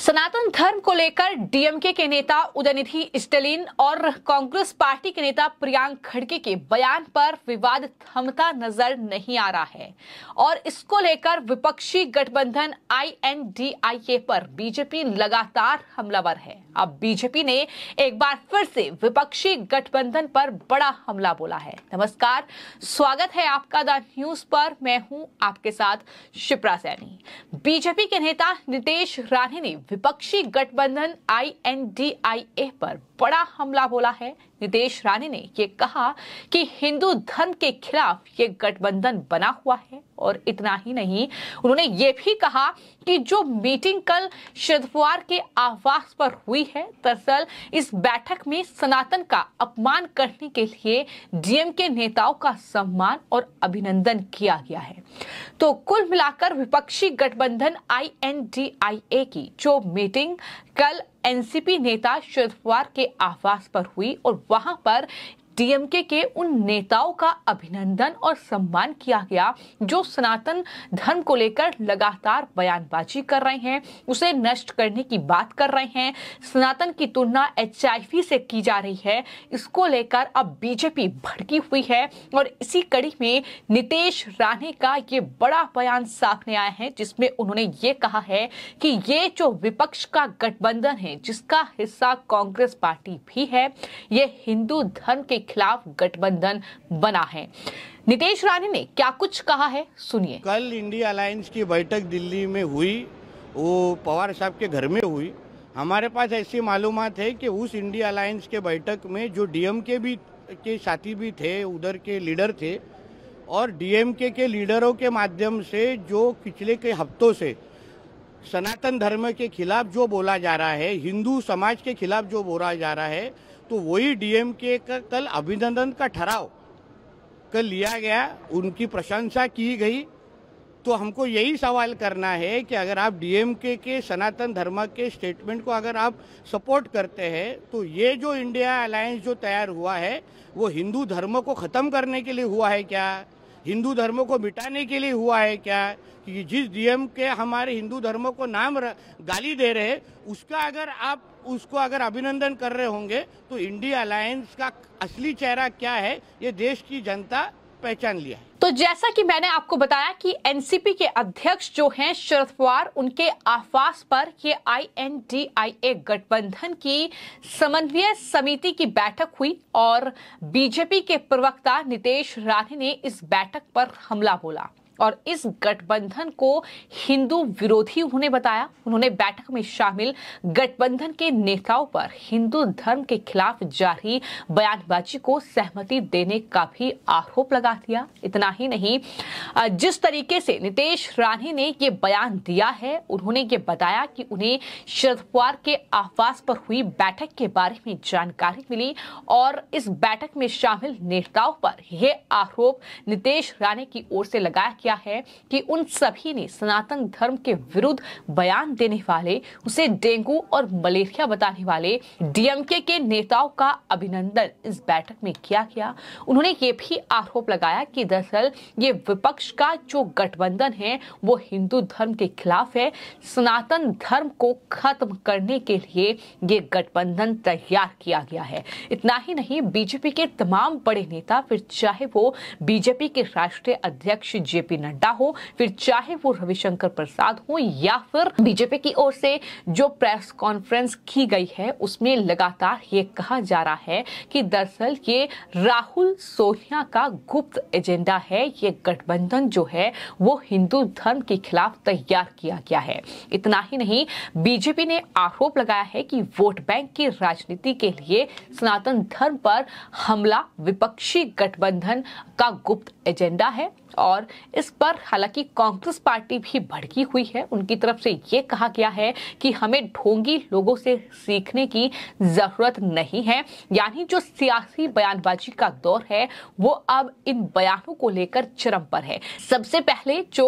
सनातन धर्म को लेकर डीएमके के नेता उदयनिधि स्टेलिन और कांग्रेस पार्टी के नेता प्रियांक खड़के के बयान पर विवाद थमता नजर नहीं आ रहा है और इसको लेकर विपक्षी गठबंधन आईएनडीआईए पर बीजेपी लगातार हमलावर है अब बीजेपी ने एक बार फिर से विपक्षी गठबंधन पर बड़ा हमला बोला है नमस्कार स्वागत है आपका द न्यूज पर मैं हूं आपके साथ शिप्रा सैनी बीजेपी के नेता नितेश राणे ने विपक्षी गठबंधन आईएनडीआईए पर बड़ा हमला बोला है नीतीश राणे ने ये कहा कि हिंदू धर्म के खिलाफ ये गठबंधन बना हुआ है और इतना ही नहीं उन्होंने ये भी कहा कि जो मीटिंग कल पवार के आवास पर हुई है दरअसल इस बैठक में सनातन का अपमान करने के लिए डीएम के नेताओं का सम्मान और अभिनंदन किया गया है तो कुल मिलाकर विपक्षी गठबंधन आईएनडीआईए की जो मीटिंग कल एनसीपी नेता पवार के आवास पर हुई और वहां पर डीएमके के उन नेताओं का अभिनंदन और सम्मान किया गया जो सनातन धर्म को लेकर लगातार बयानबाजी कर रहे हैं उसे नष्ट करने की बात कर रहे हैं सनातन की तुलना एच से की जा रही है इसको लेकर अब बीजेपी भड़की हुई है और इसी कड़ी में नितेश राणे का ये बड़ा बयान सामने आया है जिसमें उन्होंने ये कहा है कि ये जो विपक्ष का गठबंधन है जिसका हिस्सा कांग्रेस पार्टी भी है ये हिंदू धर्म के खिलाफ गठबंधन बना है नितेश रानी ने क्या कुछ कहा है सुनिए कल इंडिया अलायंस की बैठक दिल्ली में हुई वो पवार साहब के घर में हुई हमारे पास ऐसी मालूम है कि उस इंडिया अलायंस के बैठक में जो डीएम के भी के साथी भी थे उधर के लीडर थे और डीएमके के लीडरों के माध्यम से जो पिछले के हफ्तों से सनातन धर्म के खिलाफ जो बोला जा रहा है हिंदू समाज के खिलाफ जो बोला जा रहा है तो वही डीएमके का कल अभिनंदन का ठहराव कल लिया गया उनकी प्रशंसा की गई तो हमको यही सवाल करना है कि अगर आप डीएमके के सनातन धर्म के स्टेटमेंट को अगर आप सपोर्ट करते हैं तो ये जो इंडिया अलायंस जो तैयार हुआ है वो हिंदू धर्म को ख़त्म करने के लिए हुआ है क्या हिंदू धर्म को मिटाने के लिए हुआ है क्या कि जिस डीएम के हमारे हिंदू धर्म को नाम गाली दे रहे उसका अगर आप उसको अगर अभिनंदन कर रहे होंगे तो इंडिया अलायंस का असली चेहरा क्या है ये देश की जनता पहचान लिया है तो जैसा कि मैंने आपको बताया कि एनसीपी के अध्यक्ष जो हैं शरद पवार उनके आवास पर ये आईएनडीआईए गठबंधन की समन्वय समिति की बैठक हुई और बीजेपी के प्रवक्ता नितेश राणे ने इस बैठक पर हमला बोला और इस गठबंधन को हिंदू विरोधी उन्होंने बताया उन्होंने बैठक में शामिल गठबंधन के नेताओं पर हिंदू धर्म के खिलाफ जारी बयानबाजी को सहमति देने का भी आरोप लगा दिया इतना ही नहीं जिस तरीके से नितेश राणे ने ये बयान दिया है उन्होंने ये बताया कि उन्हें शरद पवार के आवास पर हुई बैठक के बारे में जानकारी मिली और इस बैठक में शामिल नेताओं पर यह आरोप नितेश राणे की ओर से लगाया किया है कि उन सभी ने सनातन धर्म के विरुद्ध बयान देने वाले उसे डेंगू और मलेरिया बताने वाले डीएमके के नेताओं का अभिनंदन इस बैठक में किया गया उन्होंने ये भी आरोप लगाया कि दरअसल ये विपक्ष का जो गठबंधन है वो हिंदू धर्म के खिलाफ है सनातन धर्म को खत्म करने के लिए ये गठबंधन तैयार किया गया है इतना ही नहीं बीजेपी के तमाम बड़े नेता फिर चाहे वो बीजेपी के राष्ट्रीय अध्यक्ष जेपी जेपी नड्डा हो फिर चाहे वो रविशंकर प्रसाद हो या फिर बीजेपी की ओर से जो प्रेस कॉन्फ्रेंस की गई है उसमें लगातार ये कहा जा रहा है कि दरअसल ये राहुल सोनिया का गुप्त एजेंडा है ये गठबंधन जो है वो हिंदू धर्म के खिलाफ तैयार किया गया है इतना ही नहीं बीजेपी ने आरोप लगाया है कि वोट बैंक की राजनीति के लिए सनातन धर्म पर हमला विपक्षी गठबंधन का गुप्त एजेंडा है और इस पर हालांकि कांग्रेस पार्टी भी भड़की हुई है उनकी तरफ से ये कहा गया है कि हमें ढोंगी लोगों से सीखने की जरूरत नहीं है यानी जो सियासी बयानबाजी का दौर है वो अब इन बयानों को लेकर चरम पर है सबसे पहले जो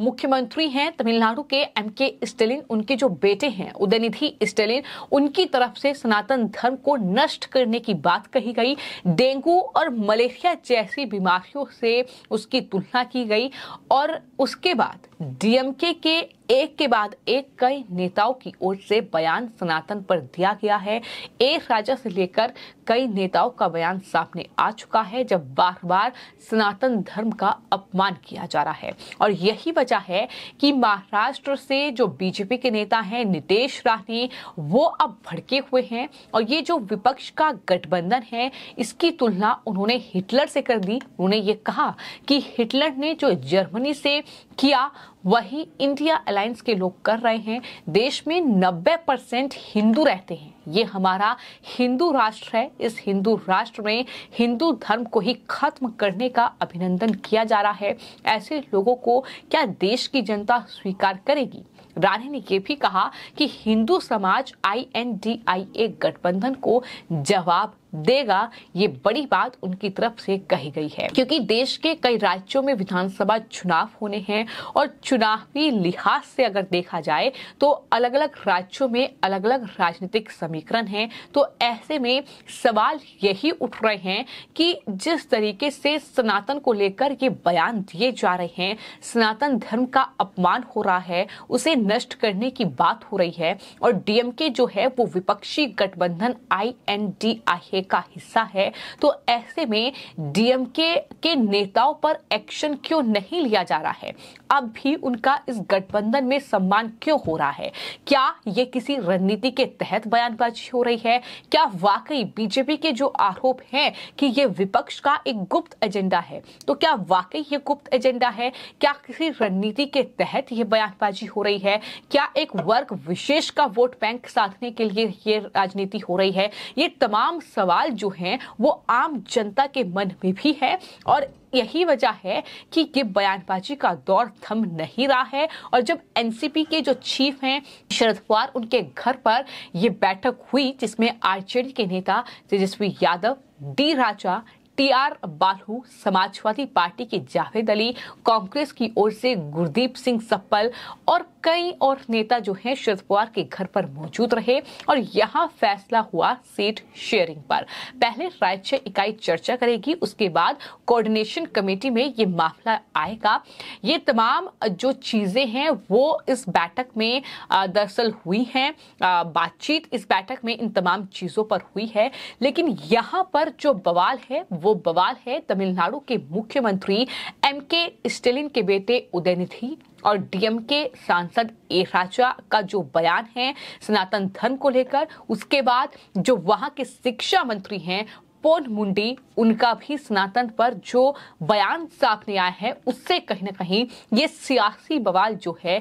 मुख्यमंत्री हैं तमिलनाडु के एम के स्टेलिन उनके जो बेटे हैं उदयनिधि स्टेलिन उनकी तरफ से सनातन धर्म को नष्ट करने की बात कही गई डेंगू और मलेरिया जैसी बीमारियों से उसकी तुलना की गई गई और उसके बाद डीएमके के एक के बाद एक कई नेताओं की ओर से बयान सनातन पर दिया गया है एक राजा से लेकर कई नेताओं का बयान सामने आ चुका है जब बार बार सनातन धर्म का अपमान किया जा रहा है और यही वजह है कि महाराष्ट्र से जो बीजेपी के नेता हैं नितेश राणी वो अब भड़के हुए हैं और ये जो विपक्ष का गठबंधन है इसकी तुलना उन्होंने हिटलर से कर दी उन्होंने ये कहा कि हिटलर ने जो जर्मनी से किया वही इंडिया अलायंस के लोग कर रहे हैं देश में 90 परसेंट हिंदू रहते हैं ये हमारा हिंदू राष्ट्र है इस हिंदू राष्ट्र में हिंदू धर्म को ही खत्म करने का अभिनंदन किया जा रहा है ऐसे लोगों को क्या देश की जनता स्वीकार करेगी रानी ने यह भी कहा कि हिंदू समाज ए गठबंधन को जवाब देगा ये बड़ी बात उनकी तरफ से कही गई है क्योंकि देश के कई राज्यों में विधानसभा चुनाव होने हैं और चुनावी लिहाज से अगर देखा जाए तो अलग अलग राज्यों में अलग अलग राजनीतिक समय समीकरण है तो ऐसे में सवाल यही उठ रहे हैं कि जिस तरीके से सनातन को लेकर ये बयान दिए जा रहे हैं सनातन धर्म का अपमान हो रहा है उसे नष्ट करने की बात हो रही है और डीएमके जो है वो विपक्षी गठबंधन आई एन डी आई का हिस्सा है तो ऐसे में डीएमके के नेताओं पर एक्शन क्यों नहीं लिया जा रहा है अब भी उनका इस गठबंधन में सम्मान क्यों हो रहा है क्या ये किसी रणनीति के तहत बयान सौदेबाजी हो रही है क्या वाकई बीजेपी के जो आरोप हैं कि ये विपक्ष का एक गुप्त एजेंडा है तो क्या वाकई ये गुप्त एजेंडा है क्या किसी रणनीति के तहत ये बयानबाजी हो रही है क्या एक वर्ग विशेष का वोट बैंक साधने के लिए ये राजनीति हो रही है ये तमाम सवाल जो हैं वो आम जनता के मन में भी है और यही वजह है कि ये बयानबाजी का दौर थम नहीं रहा है और जब एनसीपी के जो चीफ हैं शरद पवार उनके घर पर यह बैठक हुई जिसमें आरजेडी के नेता Tejashwi Yadav D Raja T R Baalu Samajwadi party के जावेद अली कांग्रेस की ओर से गुरदीप सिंह सप्पल और कई और नेता जो हैं शरद पवार के घर पर मौजूद रहे और यहाँ फैसला हुआ सीट शेयरिंग पर पहले राज्य इकाई चर्चा करेगी उसके बाद कोऑर्डिनेशन कमेटी में ये मामला आएगा ये तमाम जो चीजें हैं वो इस बैठक में दरअसल हुई हैं बातचीत इस बैठक में इन तमाम चीजों पर हुई है लेकिन यहाँ पर जो बवाल है वो बवाल है तमिलनाडु के मुख्यमंत्री एम के स्टेलिन के बेटे उदयनिधि और डीएमके सांसद एराचा का जो बयान है सनातन धर्म को लेकर उसके बाद जो वहां के शिक्षा मंत्री हैं पोन मुंडी उनका भी सनातन पर जो बयान सामने आया है उससे कहीं ना कहीं ये सियासी बवाल जो है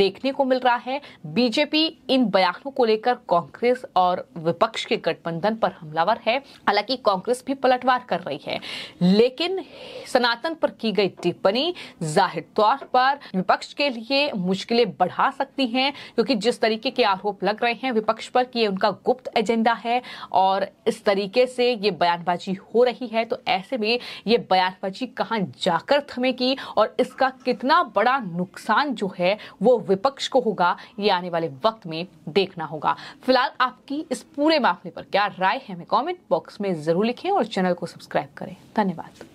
देखने को मिल रहा है बीजेपी इन बयानों को लेकर कांग्रेस और विपक्ष के गठबंधन पर हमलावर है हालांकि कांग्रेस भी पलटवार कर रही है लेकिन सनातन पर की गई टिप्पणी जाहिर तौर पर विपक्ष के लिए मुश्किलें बढ़ा सकती हैं क्योंकि जिस तरीके के आरोप लग रहे हैं विपक्ष पर कि ये उनका गुप्त एजेंडा है और इस तरीके से ये बयान बयानबाजी हो रही है तो ऐसे में ये बयानबाजी कहाँ जाकर थमेगी और इसका कितना बड़ा नुकसान जो है वो विपक्ष को होगा ये आने वाले वक्त में देखना होगा फिलहाल आपकी इस पूरे मामले पर क्या राय है हमें कॉमेंट बॉक्स में जरूर लिखें और चैनल को सब्सक्राइब करें धन्यवाद